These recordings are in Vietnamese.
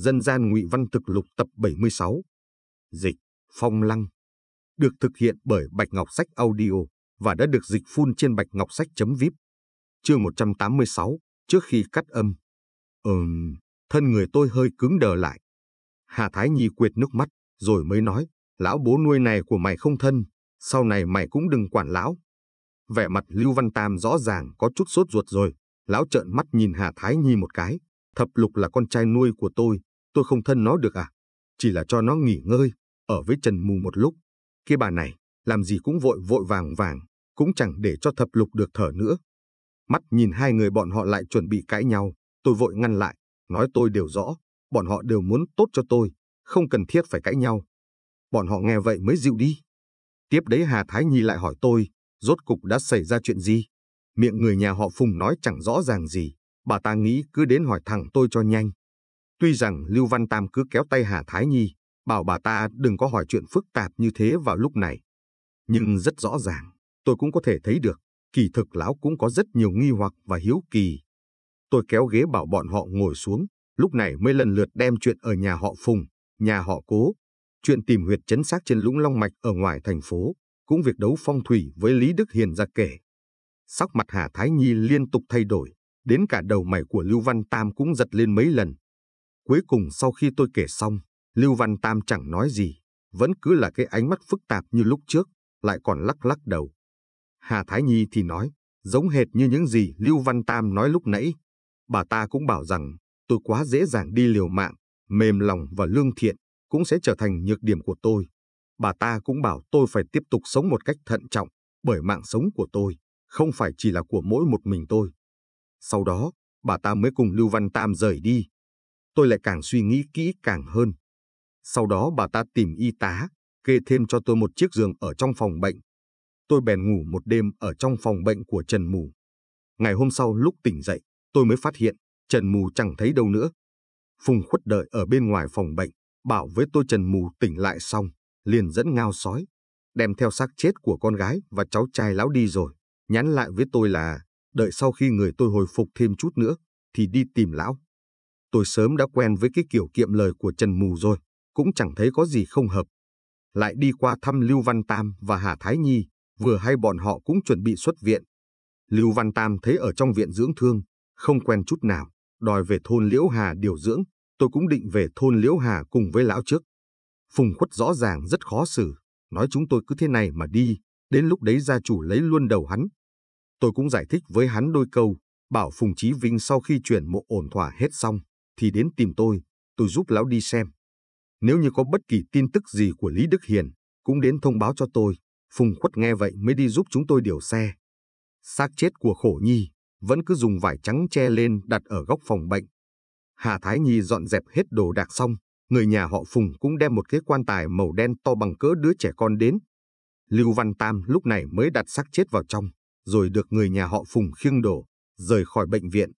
dân gian ngụy văn thực lục tập 76, dịch Phong Lăng, được thực hiện bởi Bạch Ngọc Sách Audio và đã được dịch phun trên bạch ngọc sách.vip. Chương 186, trước khi cắt âm. Ừm, thân người tôi hơi cứng đờ lại. Hà Thái Nhi quyệt nước mắt, rồi mới nói, lão bố nuôi này của mày không thân, sau này mày cũng đừng quản lão. Vẻ mặt Lưu Văn Tam rõ ràng có chút sốt ruột rồi, lão trợn mắt nhìn Hà Thái Nhi một cái, thập lục là con trai nuôi của tôi, Tôi không thân nó được à? Chỉ là cho nó nghỉ ngơi, ở với Trần Mù một lúc. Cái bà này, làm gì cũng vội vội vàng vàng, cũng chẳng để cho thập lục được thở nữa. Mắt nhìn hai người bọn họ lại chuẩn bị cãi nhau, tôi vội ngăn lại, nói tôi đều rõ, bọn họ đều muốn tốt cho tôi, không cần thiết phải cãi nhau. Bọn họ nghe vậy mới dịu đi. Tiếp đấy Hà Thái Nhi lại hỏi tôi, rốt cục đã xảy ra chuyện gì? Miệng người nhà họ Phùng nói chẳng rõ ràng gì, bà ta nghĩ cứ đến hỏi thẳng tôi cho nhanh. Tuy rằng Lưu Văn Tam cứ kéo tay Hà Thái Nhi, bảo bà ta đừng có hỏi chuyện phức tạp như thế vào lúc này. Nhưng rất rõ ràng, tôi cũng có thể thấy được, kỳ thực lão cũng có rất nhiều nghi hoặc và hiếu kỳ. Tôi kéo ghế bảo bọn họ ngồi xuống, lúc này mới lần lượt đem chuyện ở nhà họ Phùng, nhà họ Cố, chuyện tìm huyệt chấn xác trên lũng Long Mạch ở ngoài thành phố, cũng việc đấu phong thủy với Lý Đức Hiền ra kể. Sắc mặt Hà Thái Nhi liên tục thay đổi, đến cả đầu mày của Lưu Văn Tam cũng giật lên mấy lần, Cuối cùng sau khi tôi kể xong, Lưu Văn Tam chẳng nói gì, vẫn cứ là cái ánh mắt phức tạp như lúc trước, lại còn lắc lắc đầu. Hà Thái Nhi thì nói, giống hệt như những gì Lưu Văn Tam nói lúc nãy. Bà ta cũng bảo rằng, tôi quá dễ dàng đi liều mạng, mềm lòng và lương thiện cũng sẽ trở thành nhược điểm của tôi. Bà ta cũng bảo tôi phải tiếp tục sống một cách thận trọng, bởi mạng sống của tôi không phải chỉ là của mỗi một mình tôi. Sau đó, bà ta mới cùng Lưu Văn Tam rời đi, tôi lại càng suy nghĩ kỹ càng hơn. Sau đó bà ta tìm y tá, kê thêm cho tôi một chiếc giường ở trong phòng bệnh. Tôi bèn ngủ một đêm ở trong phòng bệnh của Trần Mù. Ngày hôm sau lúc tỉnh dậy, tôi mới phát hiện Trần Mù chẳng thấy đâu nữa. Phùng khuất đợi ở bên ngoài phòng bệnh, bảo với tôi Trần Mù tỉnh lại xong, liền dẫn ngao sói, đem theo xác chết của con gái và cháu trai lão đi rồi. Nhắn lại với tôi là, đợi sau khi người tôi hồi phục thêm chút nữa, thì đi tìm lão. Tôi sớm đã quen với cái kiểu kiệm lời của Trần Mù rồi, cũng chẳng thấy có gì không hợp. Lại đi qua thăm Lưu Văn Tam và Hà Thái Nhi, vừa hay bọn họ cũng chuẩn bị xuất viện. Lưu Văn Tam thấy ở trong viện dưỡng thương, không quen chút nào, đòi về thôn Liễu Hà điều dưỡng, tôi cũng định về thôn Liễu Hà cùng với lão trước. Phùng khuất rõ ràng rất khó xử, nói chúng tôi cứ thế này mà đi, đến lúc đấy gia chủ lấy luôn đầu hắn. Tôi cũng giải thích với hắn đôi câu, bảo Phùng Chí Vinh sau khi chuyển mộ ổn thỏa hết xong, thì đến tìm tôi, tôi giúp lão đi xem. Nếu như có bất kỳ tin tức gì của Lý Đức Hiền, cũng đến thông báo cho tôi. Phùng khuất nghe vậy mới đi giúp chúng tôi điều xe. Xác chết của khổ nhi vẫn cứ dùng vải trắng che lên đặt ở góc phòng bệnh. Hà Thái Nhi dọn dẹp hết đồ đạc xong, người nhà họ Phùng cũng đem một cái quan tài màu đen to bằng cỡ đứa trẻ con đến. Lưu Văn Tam lúc này mới đặt xác chết vào trong, rồi được người nhà họ Phùng khiêng đổ, rời khỏi bệnh viện.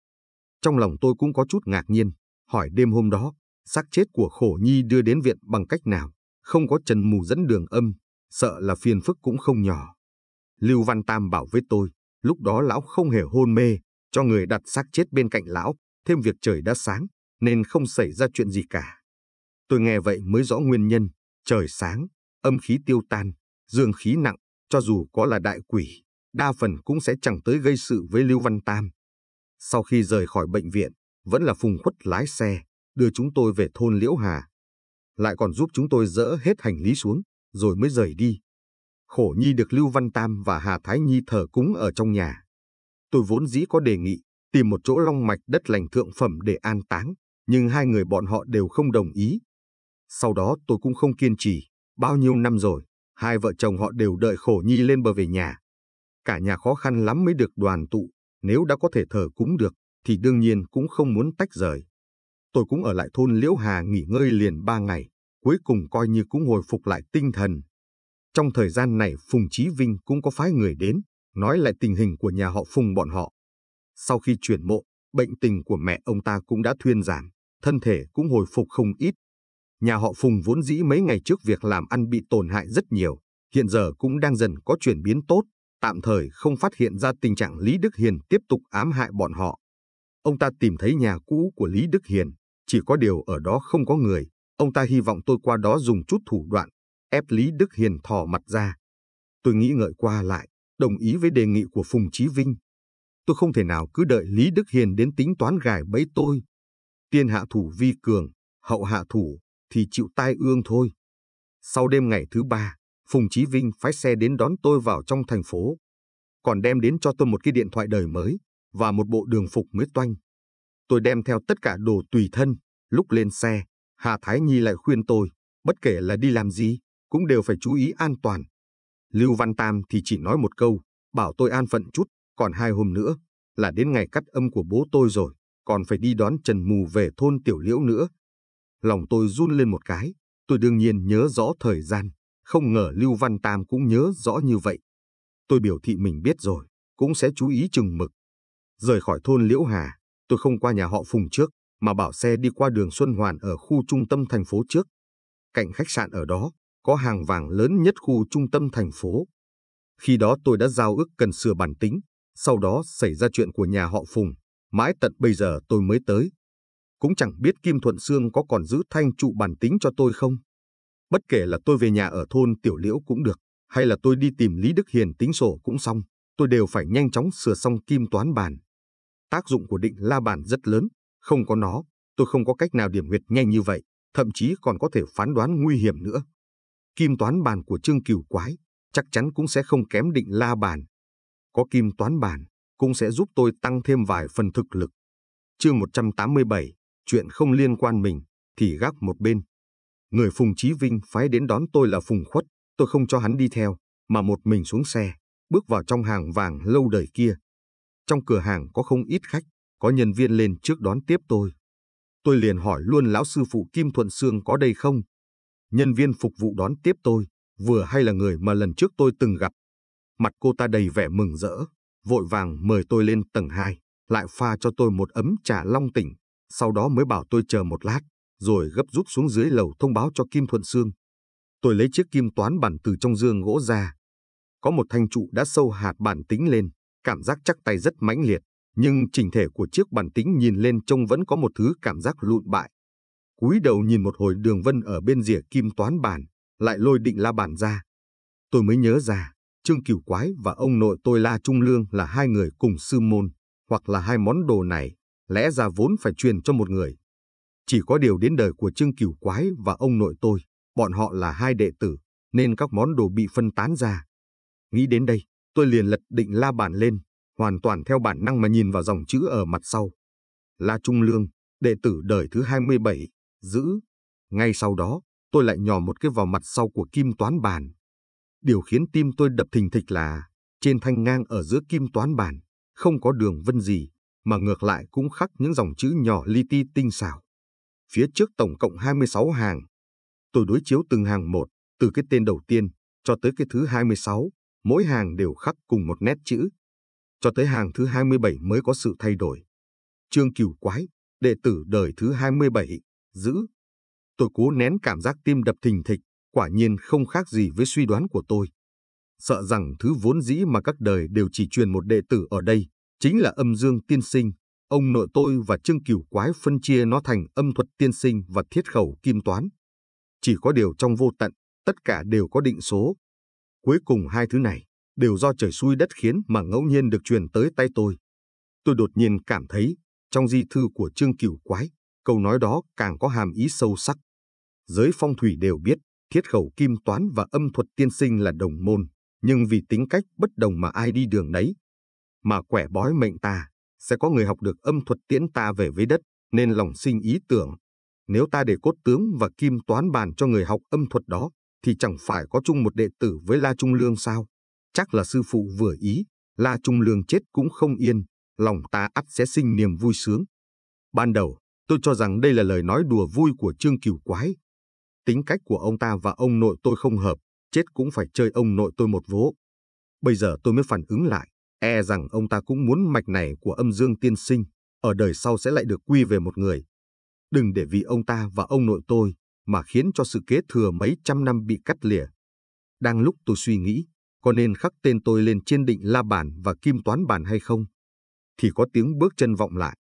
Trong lòng tôi cũng có chút ngạc nhiên, hỏi đêm hôm đó, xác chết của khổ nhi đưa đến viện bằng cách nào, không có trần mù dẫn đường âm, sợ là phiền phức cũng không nhỏ. Lưu Văn Tam bảo với tôi, lúc đó lão không hề hôn mê, cho người đặt xác chết bên cạnh lão, thêm việc trời đã sáng, nên không xảy ra chuyện gì cả. Tôi nghe vậy mới rõ nguyên nhân, trời sáng, âm khí tiêu tan, dương khí nặng, cho dù có là đại quỷ, đa phần cũng sẽ chẳng tới gây sự với Lưu Văn Tam. Sau khi rời khỏi bệnh viện, vẫn là Phùng Khuất lái xe, đưa chúng tôi về thôn Liễu Hà. Lại còn giúp chúng tôi dỡ hết hành lý xuống, rồi mới rời đi. Khổ Nhi được Lưu Văn Tam và Hà Thái Nhi thờ cúng ở trong nhà. Tôi vốn dĩ có đề nghị tìm một chỗ long mạch đất lành thượng phẩm để an táng, nhưng hai người bọn họ đều không đồng ý. Sau đó tôi cũng không kiên trì, bao nhiêu năm rồi, hai vợ chồng họ đều đợi Khổ Nhi lên bờ về nhà. Cả nhà khó khăn lắm mới được đoàn tụ, nếu đã có thể thờ cúng được thì đương nhiên cũng không muốn tách rời. Tôi cũng ở lại thôn Liễu Hà nghỉ ngơi liền ba ngày, cuối cùng coi như cũng hồi phục lại tinh thần. Trong thời gian này Phùng Chí Vinh cũng có phái người đến, nói lại tình hình của nhà họ Phùng bọn họ. Sau khi chuyển mộ, bệnh tình của mẹ ông ta cũng đã thuyên giảm, thân thể cũng hồi phục không ít. Nhà họ Phùng vốn dĩ mấy ngày trước việc làm ăn bị tổn hại rất nhiều, hiện giờ cũng đang dần có chuyển biến tốt, tạm thời không phát hiện ra tình trạng Lý Đức Hiền tiếp tục ám hại bọn họ. Ông ta tìm thấy nhà cũ của Lý Đức Hiền, chỉ có điều ở đó không có người. Ông ta hy vọng tôi qua đó dùng chút thủ đoạn, ép Lý Đức Hiền thò mặt ra. Tôi nghĩ ngợi qua lại, đồng ý với đề nghị của Phùng Chí Vinh. Tôi không thể nào cứ đợi Lý Đức Hiền đến tính toán gài bẫy tôi. Tiên hạ thủ vi cường, hậu hạ thủ, thì chịu tai ương thôi. Sau đêm ngày thứ ba, Phùng Chí Vinh phái xe đến đón tôi vào trong thành phố, còn đem đến cho tôi một cái điện thoại đời mới và một bộ đường phục mới toanh. Tôi đem theo tất cả đồ tùy thân, lúc lên xe, Hà Thái Nhi lại khuyên tôi, bất kể là đi làm gì, cũng đều phải chú ý an toàn. Lưu Văn Tam thì chỉ nói một câu, bảo tôi an phận chút, còn hai hôm nữa, là đến ngày cắt âm của bố tôi rồi, còn phải đi đón Trần Mù về thôn Tiểu Liễu nữa. Lòng tôi run lên một cái, tôi đương nhiên nhớ rõ thời gian, không ngờ Lưu Văn Tam cũng nhớ rõ như vậy. Tôi biểu thị mình biết rồi, cũng sẽ chú ý chừng mực, Rời khỏi thôn Liễu Hà, tôi không qua nhà họ Phùng trước, mà bảo xe đi qua đường Xuân Hoàn ở khu trung tâm thành phố trước. Cạnh khách sạn ở đó, có hàng vàng lớn nhất khu trung tâm thành phố. Khi đó tôi đã giao ước cần sửa bản tính, sau đó xảy ra chuyện của nhà họ Phùng, mãi tận bây giờ tôi mới tới. Cũng chẳng biết Kim Thuận Sương có còn giữ thanh trụ bản tính cho tôi không. Bất kể là tôi về nhà ở thôn Tiểu Liễu cũng được, hay là tôi đi tìm Lý Đức Hiền tính sổ cũng xong, tôi đều phải nhanh chóng sửa xong kim toán bản. Tác dụng của định la bàn rất lớn, không có nó, tôi không có cách nào điểm huyệt nhanh như vậy, thậm chí còn có thể phán đoán nguy hiểm nữa. Kim toán bàn của Trương kiều Quái chắc chắn cũng sẽ không kém định la bàn. Có kim toán bàn cũng sẽ giúp tôi tăng thêm vài phần thực lực. Chương 187, chuyện không liên quan mình thì gác một bên. Người Phùng Chí Vinh phái đến đón tôi là Phùng Khuất, tôi không cho hắn đi theo, mà một mình xuống xe, bước vào trong hàng vàng lâu đời kia, trong cửa hàng có không ít khách, có nhân viên lên trước đón tiếp tôi. Tôi liền hỏi luôn lão sư phụ Kim Thuận Sương có đây không? Nhân viên phục vụ đón tiếp tôi, vừa hay là người mà lần trước tôi từng gặp. Mặt cô ta đầy vẻ mừng rỡ, vội vàng mời tôi lên tầng 2, lại pha cho tôi một ấm trà long tỉnh, sau đó mới bảo tôi chờ một lát, rồi gấp rút xuống dưới lầu thông báo cho Kim Thuận Sương. Tôi lấy chiếc kim toán bản từ trong dương gỗ ra. Có một thanh trụ đã sâu hạt bản tính lên, cảm giác chắc tay rất mãnh liệt, nhưng trình thể của chiếc bàn tính nhìn lên trông vẫn có một thứ cảm giác lụn bại. Cúi đầu nhìn một hồi đường vân ở bên rìa kim toán bàn, lại lôi định la bàn ra. Tôi mới nhớ ra, Trương Cửu Quái và ông nội tôi La Trung Lương là hai người cùng sư môn, hoặc là hai món đồ này, lẽ ra vốn phải truyền cho một người. Chỉ có điều đến đời của Trương Cửu Quái và ông nội tôi, bọn họ là hai đệ tử, nên các món đồ bị phân tán ra. Nghĩ đến đây, Tôi liền lật định la bàn lên, hoàn toàn theo bản năng mà nhìn vào dòng chữ ở mặt sau. La Trung Lương, đệ tử đời thứ 27, giữ. Ngay sau đó, tôi lại nhỏ một cái vào mặt sau của kim toán bàn. Điều khiến tim tôi đập thình thịch là, trên thanh ngang ở giữa kim toán bàn, không có đường vân gì, mà ngược lại cũng khắc những dòng chữ nhỏ li ti tinh xảo. Phía trước tổng cộng 26 hàng. Tôi đối chiếu từng hàng một, từ cái tên đầu tiên cho tới cái thứ 26, mỗi hàng đều khắc cùng một nét chữ. Cho tới hàng thứ 27 mới có sự thay đổi. Trương Cửu Quái, đệ tử đời thứ 27, giữ. Tôi cố nén cảm giác tim đập thình thịch, quả nhiên không khác gì với suy đoán của tôi. Sợ rằng thứ vốn dĩ mà các đời đều chỉ truyền một đệ tử ở đây, chính là âm dương tiên sinh. Ông nội tôi và Trương Cửu Quái phân chia nó thành âm thuật tiên sinh và thiết khẩu kim toán. Chỉ có điều trong vô tận, tất cả đều có định số, Cuối cùng hai thứ này đều do trời xui đất khiến mà ngẫu nhiên được truyền tới tay tôi. Tôi đột nhiên cảm thấy trong di thư của Trương Cửu Quái, câu nói đó càng có hàm ý sâu sắc. Giới phong thủy đều biết, thiết khẩu kim toán và âm thuật tiên sinh là đồng môn, nhưng vì tính cách bất đồng mà ai đi đường đấy. Mà quẻ bói mệnh ta, sẽ có người học được âm thuật tiễn ta về với đất, nên lòng sinh ý tưởng. Nếu ta để cốt tướng và kim toán bàn cho người học âm thuật đó, thì chẳng phải có chung một đệ tử với La Trung Lương sao? Chắc là sư phụ vừa ý, La Trung Lương chết cũng không yên, lòng ta ắt sẽ sinh niềm vui sướng. Ban đầu, tôi cho rằng đây là lời nói đùa vui của Trương Cửu Quái. Tính cách của ông ta và ông nội tôi không hợp, chết cũng phải chơi ông nội tôi một vố. Bây giờ tôi mới phản ứng lại, e rằng ông ta cũng muốn mạch này của âm dương tiên sinh, ở đời sau sẽ lại được quy về một người. Đừng để vì ông ta và ông nội tôi mà khiến cho sự kế thừa mấy trăm năm bị cắt lìa. Đang lúc tôi suy nghĩ, có nên khắc tên tôi lên trên định la bàn và kim toán bàn hay không? Thì có tiếng bước chân vọng lại.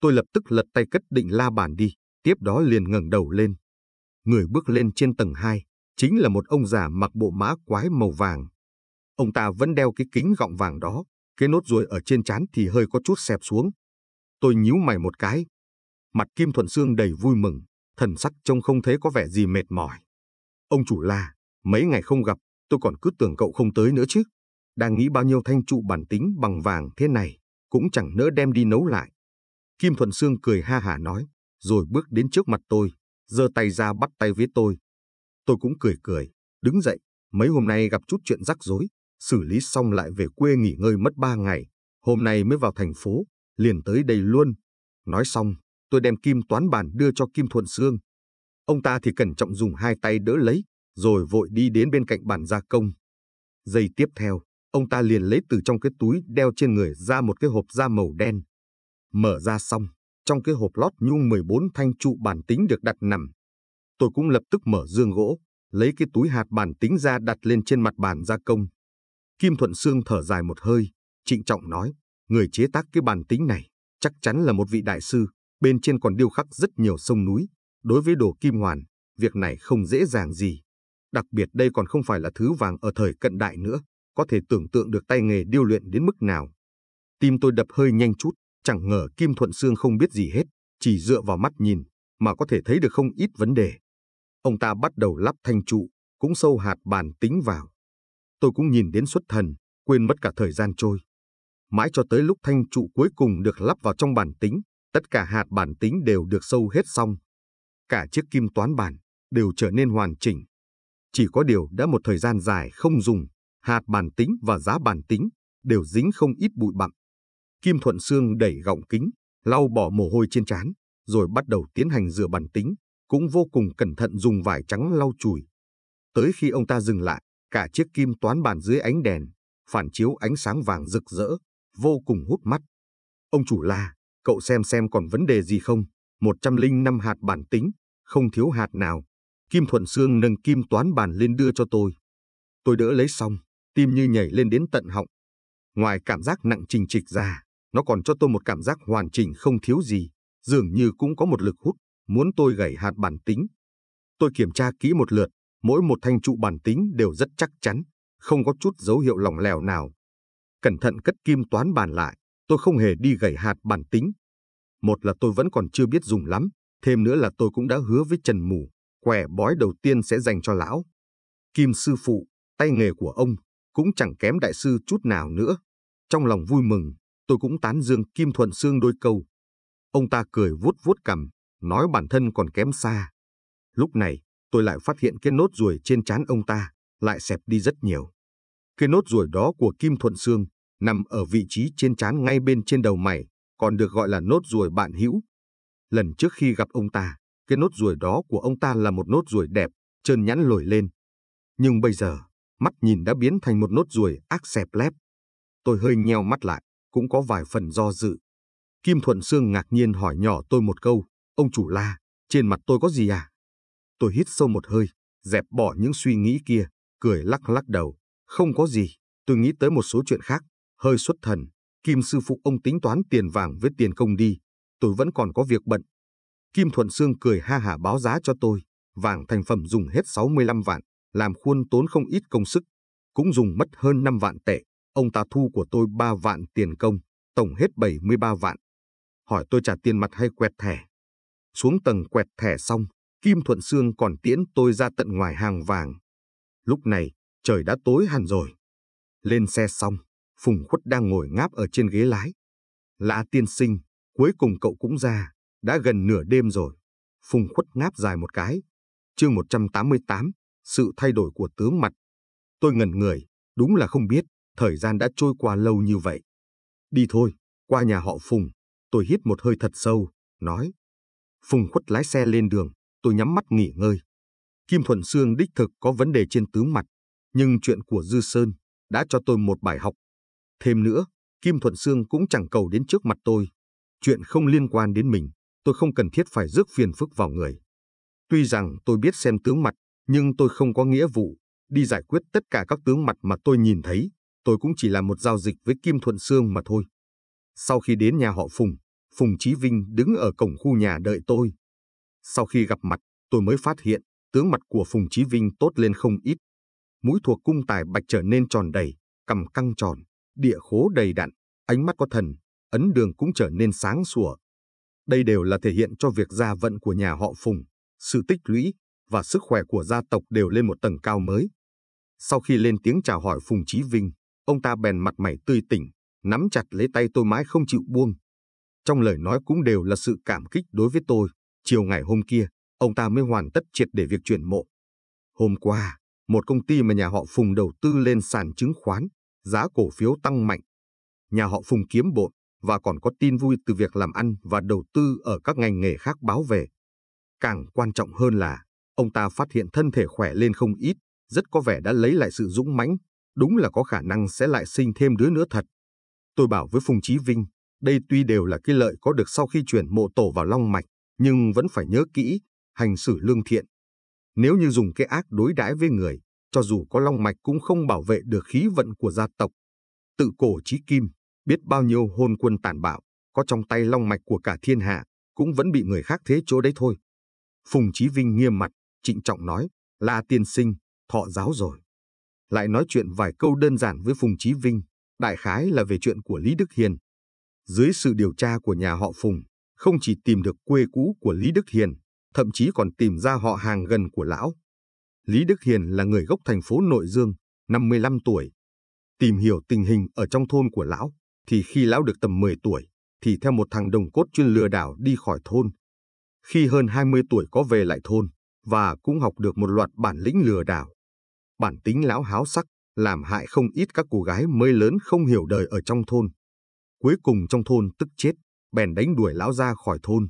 Tôi lập tức lật tay cất định la bàn đi, tiếp đó liền ngẩng đầu lên. Người bước lên trên tầng 2, chính là một ông già mặc bộ mã quái màu vàng. Ông ta vẫn đeo cái kính gọng vàng đó, cái nốt ruồi ở trên trán thì hơi có chút xẹp xuống. Tôi nhíu mày một cái. Mặt Kim Thuận Sương đầy vui mừng, thần sắc trông không thấy có vẻ gì mệt mỏi. Ông chủ la mấy ngày không gặp, tôi còn cứ tưởng cậu không tới nữa chứ. Đang nghĩ bao nhiêu thanh trụ bản tính bằng vàng thế này, cũng chẳng nỡ đem đi nấu lại. Kim Thuận Sương cười ha hả nói, rồi bước đến trước mặt tôi, giơ tay ra bắt tay với tôi. Tôi cũng cười cười, đứng dậy, mấy hôm nay gặp chút chuyện rắc rối, xử lý xong lại về quê nghỉ ngơi mất ba ngày, hôm nay mới vào thành phố, liền tới đây luôn. Nói xong, tôi đem kim toán bản đưa cho Kim Thuận Sương. Ông ta thì cẩn trọng dùng hai tay đỡ lấy, rồi vội đi đến bên cạnh bản gia công. Giây tiếp theo, ông ta liền lấy từ trong cái túi đeo trên người ra một cái hộp da màu đen. Mở ra xong, trong cái hộp lót nhung 14 thanh trụ bản tính được đặt nằm. Tôi cũng lập tức mở dương gỗ, lấy cái túi hạt bản tính ra đặt lên trên mặt bàn gia công. Kim Thuận Sương thở dài một hơi, trịnh trọng nói, người chế tác cái bản tính này chắc chắn là một vị đại sư, Bên trên còn điêu khắc rất nhiều sông núi. Đối với đồ kim hoàn, việc này không dễ dàng gì. Đặc biệt đây còn không phải là thứ vàng ở thời cận đại nữa, có thể tưởng tượng được tay nghề điêu luyện đến mức nào. Tim tôi đập hơi nhanh chút, chẳng ngờ Kim Thuận Sương không biết gì hết, chỉ dựa vào mắt nhìn mà có thể thấy được không ít vấn đề. Ông ta bắt đầu lắp thanh trụ, cũng sâu hạt bàn tính vào. Tôi cũng nhìn đến xuất thần, quên mất cả thời gian trôi. Mãi cho tới lúc thanh trụ cuối cùng được lắp vào trong bàn tính, Tất cả hạt bản tính đều được sâu hết xong. Cả chiếc kim toán bản đều trở nên hoàn chỉnh. Chỉ có điều đã một thời gian dài không dùng, hạt bản tính và giá bản tính đều dính không ít bụi bặm. Kim Thuận Sương đẩy gọng kính, lau bỏ mồ hôi trên trán, rồi bắt đầu tiến hành rửa bản tính, cũng vô cùng cẩn thận dùng vải trắng lau chùi. Tới khi ông ta dừng lại, cả chiếc kim toán bản dưới ánh đèn, phản chiếu ánh sáng vàng rực rỡ, vô cùng hút mắt. Ông chủ la, Cậu xem xem còn vấn đề gì không? 105 hạt bản tính, không thiếu hạt nào. Kim Thuận Sương nâng kim toán bàn lên đưa cho tôi. Tôi đỡ lấy xong, tim như nhảy lên đến tận họng. Ngoài cảm giác nặng trình trịch ra, nó còn cho tôi một cảm giác hoàn chỉnh không thiếu gì, dường như cũng có một lực hút, muốn tôi gảy hạt bản tính. Tôi kiểm tra kỹ một lượt, mỗi một thanh trụ bản tính đều rất chắc chắn, không có chút dấu hiệu lỏng lẻo nào. Cẩn thận cất kim toán bàn lại, tôi không hề đi gảy hạt bản tính. Một là tôi vẫn còn chưa biết dùng lắm, thêm nữa là tôi cũng đã hứa với Trần Mù, quẻ bói đầu tiên sẽ dành cho lão. Kim sư phụ, tay nghề của ông, cũng chẳng kém đại sư chút nào nữa. Trong lòng vui mừng, tôi cũng tán dương Kim Thuận Sương đôi câu. Ông ta cười vuốt vuốt cằm, nói bản thân còn kém xa. Lúc này, tôi lại phát hiện cái nốt ruồi trên trán ông ta, lại xẹp đi rất nhiều. Cái nốt ruồi đó của Kim Thuận Sương nằm ở vị trí trên trán ngay bên trên đầu mày, còn được gọi là nốt ruồi bạn hữu. Lần trước khi gặp ông ta, cái nốt ruồi đó của ông ta là một nốt ruồi đẹp, trơn nhẵn lồi lên. Nhưng bây giờ, mắt nhìn đã biến thành một nốt ruồi ác xẹp lép. Tôi hơi nheo mắt lại, cũng có vài phần do dự. Kim Thuận Sương ngạc nhiên hỏi nhỏ tôi một câu, ông chủ la, trên mặt tôi có gì à? Tôi hít sâu một hơi, dẹp bỏ những suy nghĩ kia, cười lắc lắc đầu, không có gì, tôi nghĩ tới một số chuyện khác hơi xuất thần, Kim sư phụ ông tính toán tiền vàng với tiền công đi, tôi vẫn còn có việc bận. Kim Thuận Sương cười ha hả báo giá cho tôi, vàng thành phẩm dùng hết 65 vạn, làm khuôn tốn không ít công sức, cũng dùng mất hơn 5 vạn tệ, ông ta thu của tôi 3 vạn tiền công, tổng hết 73 vạn. Hỏi tôi trả tiền mặt hay quẹt thẻ. Xuống tầng quẹt thẻ xong, Kim Thuận Sương còn tiễn tôi ra tận ngoài hàng vàng. Lúc này, trời đã tối hẳn rồi. Lên xe xong, Phùng Khuất đang ngồi ngáp ở trên ghế lái. Lã tiên sinh, cuối cùng cậu cũng ra, đã gần nửa đêm rồi. Phùng Khuất ngáp dài một cái. chương 188, sự thay đổi của tướng mặt. Tôi ngẩn người, đúng là không biết, thời gian đã trôi qua lâu như vậy. Đi thôi, qua nhà họ Phùng, tôi hít một hơi thật sâu, nói. Phùng Khuất lái xe lên đường, tôi nhắm mắt nghỉ ngơi. Kim Thuận Sương đích thực có vấn đề trên tướng mặt, nhưng chuyện của Dư Sơn đã cho tôi một bài học Thêm nữa, Kim Thuận Sương cũng chẳng cầu đến trước mặt tôi. Chuyện không liên quan đến mình, tôi không cần thiết phải rước phiền phức vào người. Tuy rằng tôi biết xem tướng mặt, nhưng tôi không có nghĩa vụ đi giải quyết tất cả các tướng mặt mà tôi nhìn thấy. Tôi cũng chỉ là một giao dịch với Kim Thuận Sương mà thôi. Sau khi đến nhà họ Phùng, Phùng Chí Vinh đứng ở cổng khu nhà đợi tôi. Sau khi gặp mặt, tôi mới phát hiện tướng mặt của Phùng Chí Vinh tốt lên không ít. Mũi thuộc cung tài bạch trở nên tròn đầy, cằm căng tròn, địa khố đầy đặn, ánh mắt có thần, ấn đường cũng trở nên sáng sủa. Đây đều là thể hiện cho việc gia vận của nhà họ Phùng, sự tích lũy và sức khỏe của gia tộc đều lên một tầng cao mới. Sau khi lên tiếng chào hỏi Phùng Chí Vinh, ông ta bèn mặt mày tươi tỉnh, nắm chặt lấy tay tôi mãi không chịu buông. Trong lời nói cũng đều là sự cảm kích đối với tôi. Chiều ngày hôm kia, ông ta mới hoàn tất triệt để việc chuyển mộ. Hôm qua, một công ty mà nhà họ Phùng đầu tư lên sàn chứng khoán, giá cổ phiếu tăng mạnh. Nhà họ Phùng kiếm bộn và còn có tin vui từ việc làm ăn và đầu tư ở các ngành nghề khác báo về. Càng quan trọng hơn là, ông ta phát hiện thân thể khỏe lên không ít, rất có vẻ đã lấy lại sự dũng mãnh, đúng là có khả năng sẽ lại sinh thêm đứa nữa thật. Tôi bảo với Phùng Chí Vinh, đây tuy đều là cái lợi có được sau khi chuyển mộ tổ vào long mạch, nhưng vẫn phải nhớ kỹ, hành xử lương thiện. Nếu như dùng cái ác đối đãi với người, cho dù có long mạch cũng không bảo vệ được khí vận của gia tộc. Tự cổ chí kim, biết bao nhiêu hôn quân tàn bạo, có trong tay long mạch của cả thiên hạ, cũng vẫn bị người khác thế chỗ đấy thôi. Phùng Chí Vinh nghiêm mặt, trịnh trọng nói, là tiên sinh, thọ giáo rồi. Lại nói chuyện vài câu đơn giản với Phùng Chí Vinh, đại khái là về chuyện của Lý Đức Hiền. Dưới sự điều tra của nhà họ Phùng, không chỉ tìm được quê cũ của Lý Đức Hiền, thậm chí còn tìm ra họ hàng gần của lão, Lý Đức Hiền là người gốc thành phố Nội Dương, 55 tuổi. Tìm hiểu tình hình ở trong thôn của lão, thì khi lão được tầm 10 tuổi, thì theo một thằng đồng cốt chuyên lừa đảo đi khỏi thôn. Khi hơn 20 tuổi có về lại thôn, và cũng học được một loạt bản lĩnh lừa đảo. Bản tính lão háo sắc, làm hại không ít các cô gái mới lớn không hiểu đời ở trong thôn. Cuối cùng trong thôn tức chết, bèn đánh đuổi lão ra khỏi thôn.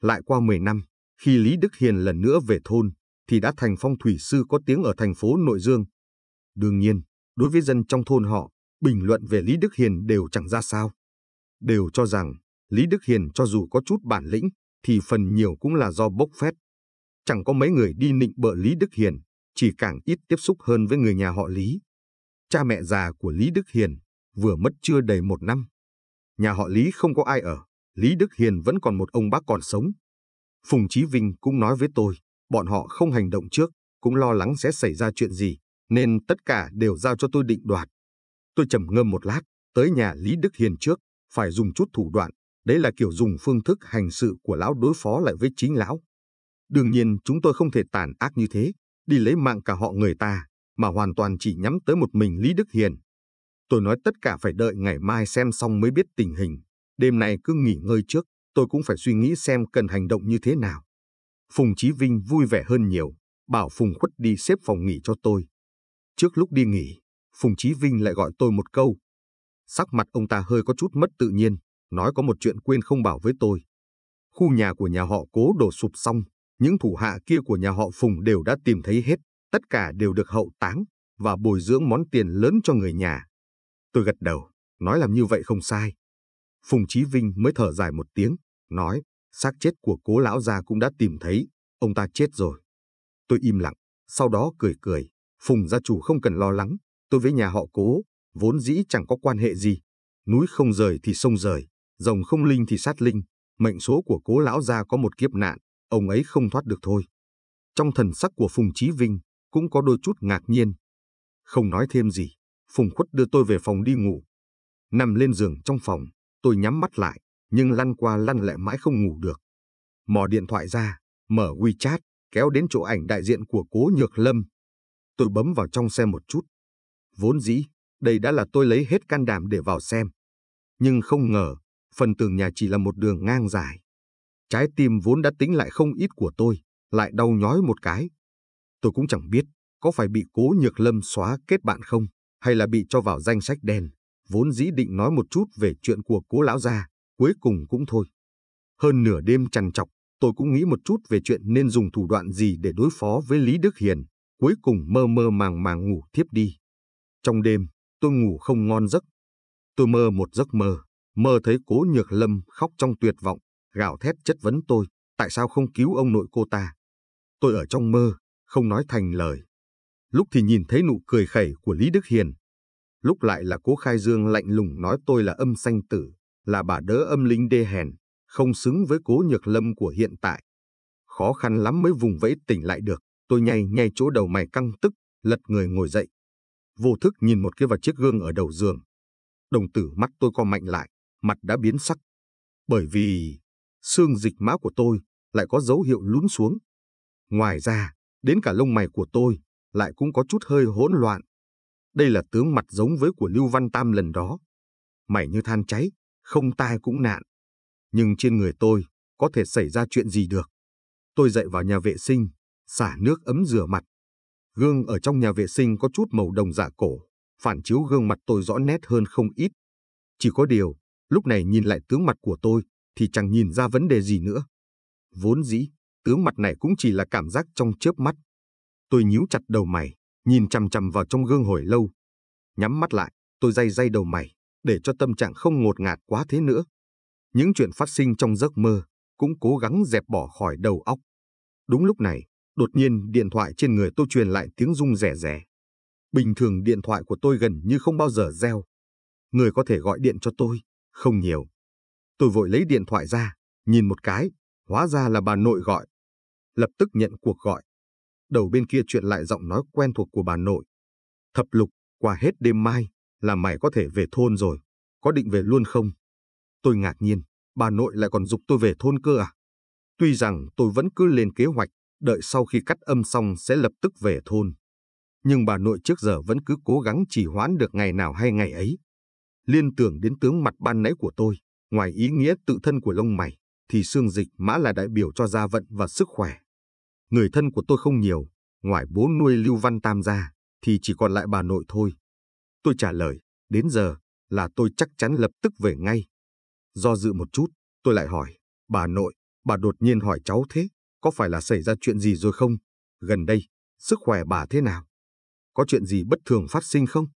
Lại qua 10 năm, khi Lý Đức Hiền lần nữa về thôn, thì đã thành phong thủy sư có tiếng ở thành phố Nội Dương. Đương nhiên, đối với dân trong thôn họ, bình luận về Lý Đức Hiền đều chẳng ra sao. Đều cho rằng, Lý Đức Hiền cho dù có chút bản lĩnh, thì phần nhiều cũng là do bốc phét. Chẳng có mấy người đi nịnh bợ Lý Đức Hiền, chỉ càng ít tiếp xúc hơn với người nhà họ Lý. Cha mẹ già của Lý Đức Hiền vừa mất chưa đầy một năm. Nhà họ Lý không có ai ở, Lý Đức Hiền vẫn còn một ông bác còn sống. Phùng Chí Vinh cũng nói với tôi, Bọn họ không hành động trước, cũng lo lắng sẽ xảy ra chuyện gì, nên tất cả đều giao cho tôi định đoạt. Tôi trầm ngâm một lát, tới nhà Lý Đức Hiền trước, phải dùng chút thủ đoạn, đấy là kiểu dùng phương thức hành sự của lão đối phó lại với chính lão. Đương nhiên chúng tôi không thể tàn ác như thế, đi lấy mạng cả họ người ta, mà hoàn toàn chỉ nhắm tới một mình Lý Đức Hiền. Tôi nói tất cả phải đợi ngày mai xem xong mới biết tình hình, đêm nay cứ nghỉ ngơi trước, tôi cũng phải suy nghĩ xem cần hành động như thế nào. Phùng Chí Vinh vui vẻ hơn nhiều, bảo Phùng Khuất đi xếp phòng nghỉ cho tôi. Trước lúc đi nghỉ, Phùng Chí Vinh lại gọi tôi một câu. Sắc mặt ông ta hơi có chút mất tự nhiên, nói có một chuyện quên không bảo với tôi. Khu nhà của nhà họ cố đổ sụp xong, những thủ hạ kia của nhà họ Phùng đều đã tìm thấy hết, tất cả đều được hậu táng và bồi dưỡng món tiền lớn cho người nhà. Tôi gật đầu, nói làm như vậy không sai. Phùng Chí Vinh mới thở dài một tiếng, nói, xác chết của cố lão gia cũng đã tìm thấy, ông ta chết rồi. Tôi im lặng, sau đó cười cười, Phùng gia chủ không cần lo lắng, tôi với nhà họ cố, vốn dĩ chẳng có quan hệ gì. Núi không rời thì sông rời, rồng không linh thì sát linh, mệnh số của cố lão gia có một kiếp nạn, ông ấy không thoát được thôi. Trong thần sắc của Phùng Chí Vinh, cũng có đôi chút ngạc nhiên. Không nói thêm gì, Phùng Khuất đưa tôi về phòng đi ngủ. Nằm lên giường trong phòng, tôi nhắm mắt lại, nhưng lăn qua lăn lại mãi không ngủ được. Mò điện thoại ra, mở WeChat, kéo đến chỗ ảnh đại diện của Cố Nhược Lâm. Tôi bấm vào trong xem một chút. Vốn dĩ, đây đã là tôi lấy hết can đảm để vào xem. Nhưng không ngờ, phần tường nhà chỉ là một đường ngang dài. Trái tim vốn đã tính lại không ít của tôi, lại đau nhói một cái. Tôi cũng chẳng biết có phải bị Cố Nhược Lâm xóa kết bạn không, hay là bị cho vào danh sách đen. Vốn dĩ định nói một chút về chuyện của Cố Lão Gia, cuối cùng cũng thôi. Hơn nửa đêm trằn trọc, tôi cũng nghĩ một chút về chuyện nên dùng thủ đoạn gì để đối phó với Lý Đức Hiền, cuối cùng mơ mơ màng màng ngủ thiếp đi. Trong đêm, tôi ngủ không ngon giấc. Tôi mơ một giấc mơ, mơ thấy cố nhược lâm khóc trong tuyệt vọng, gào thét chất vấn tôi, tại sao không cứu ông nội cô ta. Tôi ở trong mơ, không nói thành lời. Lúc thì nhìn thấy nụ cười khẩy của Lý Đức Hiền, lúc lại là cố Khai Dương lạnh lùng nói tôi là âm sanh tử, là bà đỡ âm linh đê hèn, không xứng với cố nhược lâm của hiện tại. Khó khăn lắm mới vùng vẫy tỉnh lại được, tôi nhay nhay chỗ đầu mày căng tức, lật người ngồi dậy. Vô thức nhìn một kia vào chiếc gương ở đầu giường. Đồng tử mắt tôi co mạnh lại, mặt đã biến sắc. Bởi vì xương dịch mã của tôi lại có dấu hiệu lún xuống. Ngoài ra, đến cả lông mày của tôi lại cũng có chút hơi hỗn loạn. Đây là tướng mặt giống với của Lưu Văn Tam lần đó. Mày như than cháy, không tai cũng nạn. Nhưng trên người tôi có thể xảy ra chuyện gì được. Tôi dậy vào nhà vệ sinh, xả nước ấm rửa mặt. Gương ở trong nhà vệ sinh có chút màu đồng giả dạ cổ, phản chiếu gương mặt tôi rõ nét hơn không ít. Chỉ có điều, lúc này nhìn lại tướng mặt của tôi thì chẳng nhìn ra vấn đề gì nữa. Vốn dĩ, tướng mặt này cũng chỉ là cảm giác trong chớp mắt. Tôi nhíu chặt đầu mày, nhìn chằm chằm vào trong gương hồi lâu. Nhắm mắt lại, tôi day day đầu mày, để cho tâm trạng không ngột ngạt quá thế nữa. Những chuyện phát sinh trong giấc mơ cũng cố gắng dẹp bỏ khỏi đầu óc. Đúng lúc này, đột nhiên điện thoại trên người tôi truyền lại tiếng rung rẻ rẻ. Bình thường điện thoại của tôi gần như không bao giờ reo. Người có thể gọi điện cho tôi, không nhiều. Tôi vội lấy điện thoại ra, nhìn một cái, hóa ra là bà nội gọi. Lập tức nhận cuộc gọi. Đầu bên kia chuyện lại giọng nói quen thuộc của bà nội. Thập lục, qua hết đêm mai, là mày có thể về thôn rồi, có định về luôn không? Tôi ngạc nhiên, bà nội lại còn dục tôi về thôn cơ à? Tuy rằng tôi vẫn cứ lên kế hoạch, đợi sau khi cắt âm xong sẽ lập tức về thôn. Nhưng bà nội trước giờ vẫn cứ cố gắng trì hoãn được ngày nào hay ngày ấy. Liên tưởng đến tướng mặt ban nãy của tôi, ngoài ý nghĩa tự thân của lông mày, thì xương dịch mã là đại biểu cho gia vận và sức khỏe. Người thân của tôi không nhiều, ngoài bố nuôi Lưu Văn Tam gia, thì chỉ còn lại bà nội thôi. Tôi trả lời, đến giờ là tôi chắc chắn lập tức về ngay. Do dự một chút, tôi lại hỏi, bà nội, bà đột nhiên hỏi cháu thế, có phải là xảy ra chuyện gì rồi không? Gần đây, sức khỏe bà thế nào? Có chuyện gì bất thường phát sinh không?